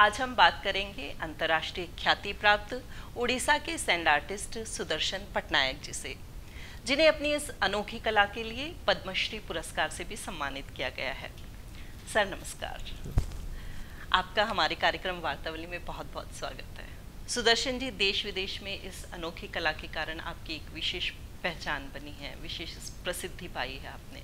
आज हम बात करेंगे अंतर्राष्ट्रीय ख्याति प्राप्त उड़ीसा के सैंड आर्टिस्ट सुदर्शन पटनायक जी से जिन्हें अपनी इस अनोखी कला के लिए पद्मश्री पुरस्कार से भी सम्मानित किया गया है सर नमस्कार आपका हमारे कार्यक्रम वार्तावली में बहुत बहुत स्वागत है सुदर्शन जी देश विदेश में इस अनोखी कला के कारण आपकी एक विशेष पहचान बनी है विशेष प्रसिद्धि पाई है आपने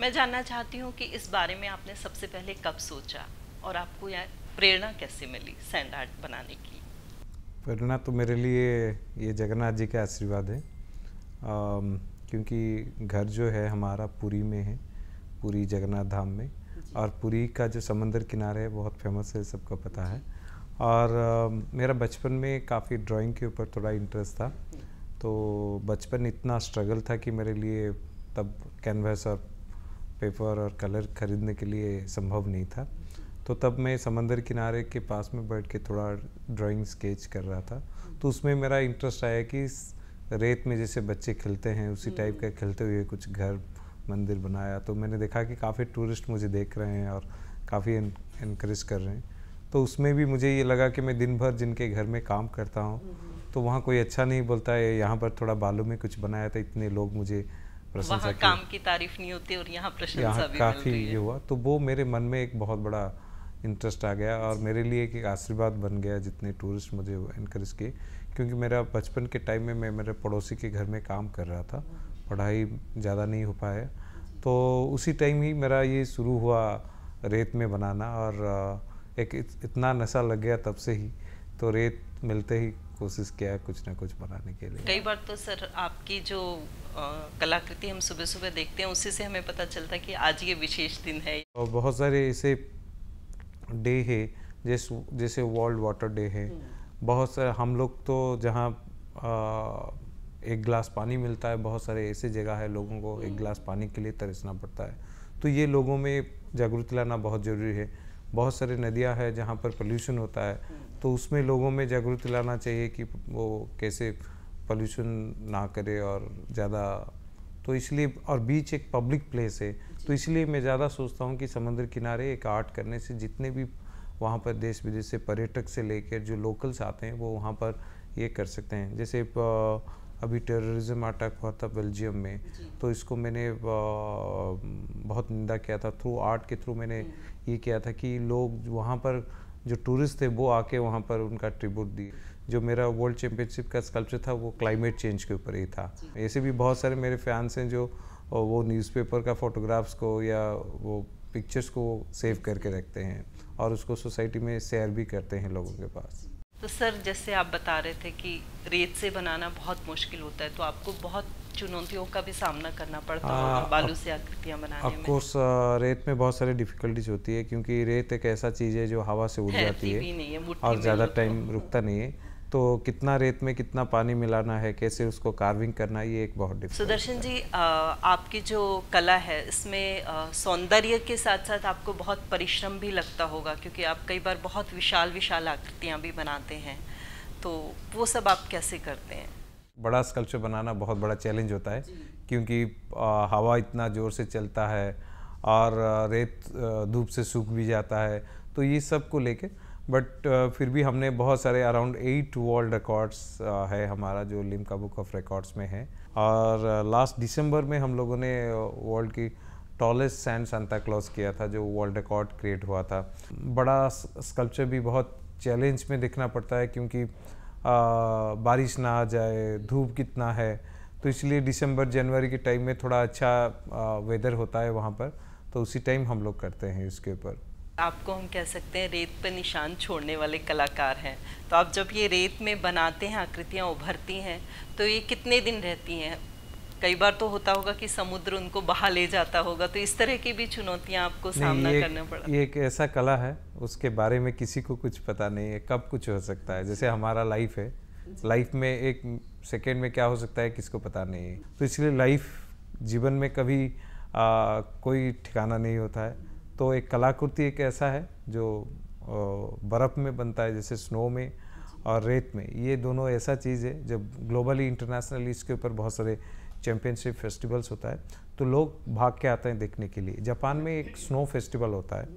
मैं जानना चाहती हूँ कि इस बारे में आपने सबसे पहले कब सोचा और आपको यह प्रेरणा कैसे मिली सैंड आर्ट बनाने की प्रेरणा तो मेरे लिए ये जगन्नाथ जी के आशीर्वाद है आम, क्योंकि घर जो है हमारा पुरी में है पुरी जगन्नाथ धाम में और पुरी का जो समंदर किनारा है बहुत फेमस है सबको पता है और आ, मेरा बचपन में काफ़ी ड्राइंग के ऊपर थोड़ा इंटरेस्ट था तो बचपन इतना स्ट्रगल था कि मेरे लिए तब कैनवास और पेपर और कलर खरीदने के लिए संभव नहीं था तो तब मैं समंदर किनारे के पास में बैठ के थोड़ा ड्राइंग स्केच कर रहा था तो उसमें मेरा इंटरेस्ट आया कि रेत में जैसे बच्चे खेलते हैं उसी टाइप का हम्म। खेलते हुए कुछ घर मंदिर बनाया तो मैंने देखा कि काफ़ी टूरिस्ट मुझे देख रहे हैं और काफ़ी इनक्रेज कर रहे हैं तो उसमें भी मुझे ये लगा कि मैं दिन भर जिनके घर में काम करता हूँ हम्म। तो वहाँ कोई अच्छा नहीं बोलता है यहाँ पर थोड़ा बालू में कुछ बनाया था इतने लोग मुझे प्रशंसा काम की तारीफ नहीं होती और यहाँ प्रशंसा यहाँ काफ़ी ये हुआ तो वो मेरे मन में एक बहुत बड़ा इंटरेस्ट आ गया और मेरे लिए एक आशीर्वाद बन गया जितने टूरिस्ट मुझे इनक्रेज किए क्योंकि मेरा बचपन के टाइम में मैं मेरे पड़ोसी के घर में काम कर रहा था पढ़ाई ज़्यादा नहीं हो पाया तो उसी टाइम ही मेरा ये शुरू हुआ रेत में बनाना और एक इतना नशा लग गया तब से ही तो रेत मिलते ही कोशिश किया कुछ ना कुछ बनाने के लिए कई बार तो सर आपकी जो कलाकृति हम सुबह सुबह देखते हैं उसी से हमें पता चलता है कि आज ये विशेष दिन है और बहुत सारे ऐसे डे है जिस जैसे वर्ल्ड वाटर डे है बहुत सारे हम लोग तो जहाँ एक गिलास पानी मिलता है बहुत सारे ऐसे जगह है लोगों को एक गिलास पानी के लिए तरसना पड़ता है तो ये लोगों में जागरूकता लाना बहुत ज़रूरी है बहुत सारे नदियाँ हैं जहाँ पर पोल्यूशन होता है तो उसमें लोगों में जागरूकता लाना चाहिए कि वो कैसे पोल्यूशन ना करे और ज़्यादा तो इसलिए और बीच एक पब्लिक प्लेस है तो इसलिए मैं ज़्यादा सोचता हूँ कि समुद्र किनारे एक आर्ट करने से जितने भी वहाँ पर देश विदेश से पर्यटक से लेकर जो लोकल्स आते हैं वो वहाँ पर ये कर सकते हैं जैसे अभी टेररिज्म अटैक हुआ था बेल्जियम में तो इसको मैंने बहुत निंदा किया था थ्रू आर्ट के थ्रू मैंने हम्म। ये किया था कि लोग वहाँ पर जो टूरिस्ट थे वो आके वहाँ पर उनका ट्रिब्यूट दिए जो मेरा वर्ल्ड चैम्पियनशिप का स्कल्पचर था वो क्लाइमेट चेंज के ऊपर ही था ऐसे भी बहुत सारे मेरे फैंस हैं जो और वो न्यूज़पेपर का फ़ोटोग्राफ्स को या वो पिक्चर्स को सेव करके रखते हैं और उसको सोसाइटी में शेयर भी करते हैं लोगों के पास तो सर जैसे आप बता रहे थे कि रेत से बनाना बहुत मुश्किल होता है तो आपको बहुत चुनौतियों का भी सामना करना पड़ता है हाँ, बालू से आकृतियाँ बनाने of में रेत में बहुत सारी डिफिकल्टीज होती है क्योंकि रेत एक ऐसा चीज़ है जो हवा से उड़ जाती है, है और ज़्यादा टाइम तो। रुकता नहीं है तो कितना रेत में कितना पानी मिलाना है कैसे उसको कार्विंग करना है ये एक बहुत डिफरेंट सुदर्शन जी आ, आपकी जो कला है इसमें सौंदर्य के साथ साथ आपको बहुत परिश्रम भी लगता होगा क्योंकि आप कई बार बहुत विशाल विशाल आकृतियाँ भी बनाते हैं तो वो सब आप कैसे करते हैं बड़ा स्कल्पचर बनाना बहुत बड़ा चैलेंज होता है क्योंकि हवा इतना ज़ोर से चलता है और रेत धूप से सूख भी जाता है तो ये सब को लेकर बट uh, फिर भी हमने बहुत सारे अराउंड एट वर्ल्ड रिकॉर्ड्स है हमारा जो लिम का बुक ऑफ रिकॉर्ड्स में है और लास्ट uh, दिसंबर में हम लोगों ने वर्ल्ड uh, की टॉलेस्ट सैंड सांता क्लॉज किया था जो वर्ल्ड रिकॉर्ड क्रिएट हुआ था बड़ा स्कल्पचर भी बहुत चैलेंज में देखना पड़ता है क्योंकि आ, uh, बारिश ना आ जाए धूप कितना है तो इसलिए दिसंबर जनवरी के टाइम में थोड़ा अच्छा आ, uh, वेदर होता है वहाँ पर तो उसी टाइम हम लोग करते हैं इसके ऊपर आपको हम कह सकते हैं रेत पर निशान छोड़ने वाले कलाकार हैं तो आप जब ये रेत में बनाते हैं आकृतियाँ उभरती हैं तो ये कितने दिन रहती हैं कई बार तो होता होगा कि समुद्र उनको बहा ले जाता होगा तो इस तरह की भी चुनौतियाँ आपको सामना करना पड़ा ये एक ऐसा कला है उसके बारे में किसी को कुछ पता नहीं है कब कुछ हो सकता है जैसे हमारा लाइफ है लाइफ में एक सेकेंड में क्या हो सकता है किसको पता नहीं है तो इसलिए लाइफ जीवन में कभी आ, कोई ठिकाना नहीं होता है तो एक कलाकृति एक ऐसा है जो बर्फ़ में बनता है जैसे स्नो में और रेत में ये दोनों ऐसा चीज़ है जब ग्लोबली इंटरनेशनली इसके ऊपर बहुत सारे चैम्पियनशिप फेस्टिवल्स होता है तो लोग भाग के आते हैं देखने के लिए जापान में एक स्नो फेस्टिवल होता है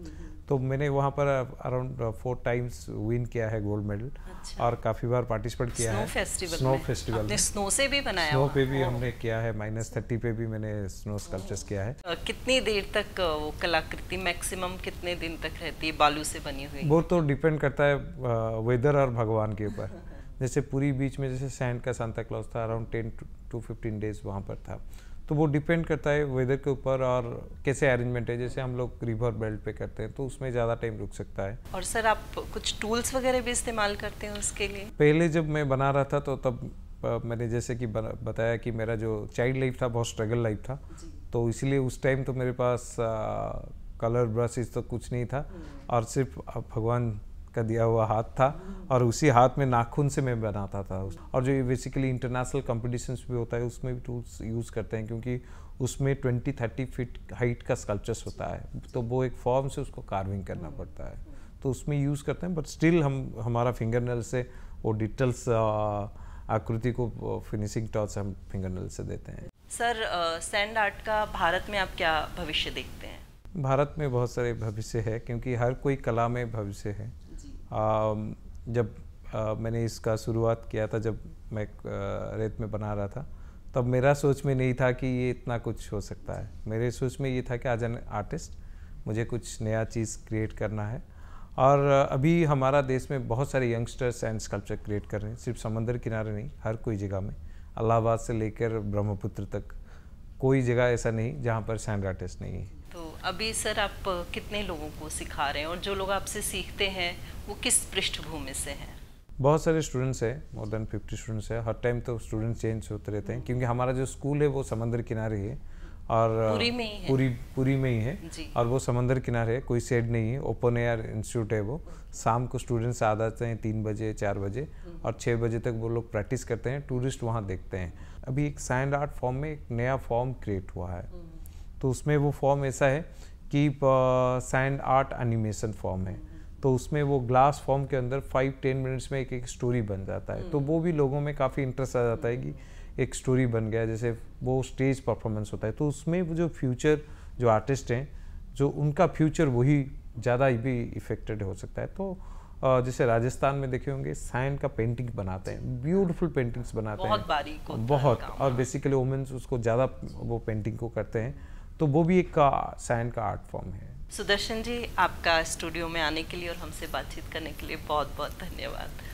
तो मैंने वहाँ पर अराउंड फोर टाइम्स विन किया है गोल्ड मेडल अच्छा। और काफ़ी बार पार्टिसिपेट किया है फेस्टिवल स्नो फेस्टिवल में। स्नो से भी बनाया स्नो पे भी oh। हमने किया है माइनस थर्टी पे भी मैंने स्नो स्कल्पचर्स किया है कितनी देर तक वो कलाकृति मैक्सिमम कितने दिन तक रहती है बालू से बनी हुई वो तो डिपेंड करता है वेदर और भगवान के ऊपर जैसे पूरी बीच में जैसे सैंड का सांता क्लॉज था around ten to fifteen days वहाँ पर था तो वो डिपेंड करता है वेदर के ऊपर और कैसे अरेंजमेंट है जैसे हम लोग रिवर बेल्ट पे करते हैं तो उसमें ज़्यादा टाइम रुक सकता है और सर आप कुछ टूल्स वगैरह भी इस्तेमाल करते हैं उसके लिए पहले जब मैं बना रहा था तो तब मैंने जैसे कि बताया कि मेरा जो चाइल्ड लाइफ था बहुत स्ट्रगल लाइफ था तो इसलिए उस टाइम तो मेरे पास आ, कलर ब्रश इस तो कुछ नहीं था हम्म। और सिर्फ भगवान का दिया हुआ हाथ था और उसी हाथ में नाखून से मैं बनाता था और जो बेसिकली इंटरनेशनल कॉम्पिटिशन्स भी होता है उसमें भी टूल्स यूज़ करते हैं क्योंकि उसमें ट्वेंटी थर्टी फीट हाइट का स्कल्पचर्स होता है तो वो एक फॉर्म से उसको कार्विंग करना hmm. पड़ता है तो उसमें यूज़ करते हैं बट स्टिल हम हमारा फिंगर नल से वो डिटेल्स आकृति को फिनिशिंग टॉच हम फिंगर नल से देते हैं सर सैंड आर्ट का भारत में आप क्या भविष्य देखते हैं भारत में बहुत सारे भविष्य है क्योंकि हर कोई कला में भविष्य है Um, जब uh, मैंने इसका शुरुआत किया था जब मैं uh, रेत में बना रहा था तब मेरा सोच में नहीं था कि ये इतना कुछ हो सकता है मेरे सोच में ये था कि आज एन आर्टिस्ट मुझे कुछ नया चीज़ क्रिएट करना है और uh, अभी हमारा देश में बहुत सारे यंगस्टर्स एंड स्कल्पचर क्रिएट कर रहे हैं सिर्फ समंदर किनारे नहीं हर कोई जगह में अलाहाबाद से लेकर ब्रह्मपुत्र तक कोई जगह ऐसा नहीं जहाँ पर सैंड आर्टिस्ट नहीं है अभी सर आप कितने लोगों को सिखा रहे हैं और जो लोग आपसे सीखते हैं वो किस पृष्ठभूमि से हैं बहुत सारे स्टूडेंट्स हैं मोर देन फिफ्टी स्टूडेंट्स हैं हर टाइम तो स्टूडेंट्स चेंज होते रहते हैं हम्म। क्योंकि हमारा जो स्कूल है वो समंदर किनारे है और पूरी में ही है पूरी पूरी में ही है और वो समंदर किनारे है कोई सेड नहीं है ओपन एयर इंस्टीट्यूट है वो शाम को स्टूडेंट्स आ जाते हैं तीन बजे चार बजे हम्म। और छः बजे तक वो लोग प्रैक्टिस करते हैं टूरिस्ट वहाँ देखते हैं अभी एक साइंड आर्ट फॉर्म में एक नया फॉर्म क्रिएट हुआ है हम्म। तो उसमें वो फॉर्म ऐसा है कि सैंड आर्ट एनिमेशन फॉर्म है तो उसमें वो ग्लास फॉर्म के अंदर फाइव टेन मिनट्स में एक एक स्टोरी बन जाता है तो हम्म। वो भी लोगों में काफ़ी इंटरेस्ट आ जाता है कि एक स्टोरी बन गया जैसे वो स्टेज परफॉर्मेंस होता है तो उसमें वो जो फ्यूचर जो आर्टिस्ट हैं जो उनका फ्यूचर वही ज़्यादा भी इफेक्टेड हो सकता है तो जैसे राजस्थान में देखे होंगे साइन का पेंटिंग बनाते हैं ब्यूटीफुल पेंटिंग्स बनाते बहुत हैं बहुत और बेसिकली वुमेन्स उसको ज़्यादा वो पेंटिंग को करते हैं तो वो भी एक साइन का आर्ट फॉर्म है सुदर्शन जी आपका स्टूडियो में आने के लिए और हमसे बातचीत करने के लिए बहुत बहुत धन्यवाद